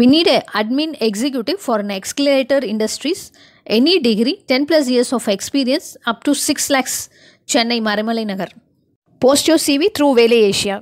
We need a admin executive for an escalator industries, any degree, 10 plus years of experience, up to 6 lakhs, Chennai, Marimalai Nagar. Post your CV through Vele Asia.